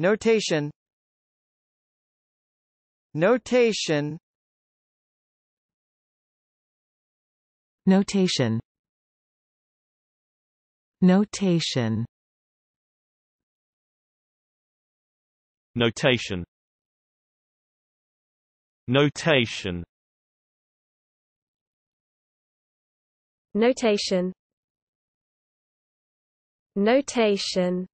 Notation Notation Notation Notation Notation Notation Notation Notation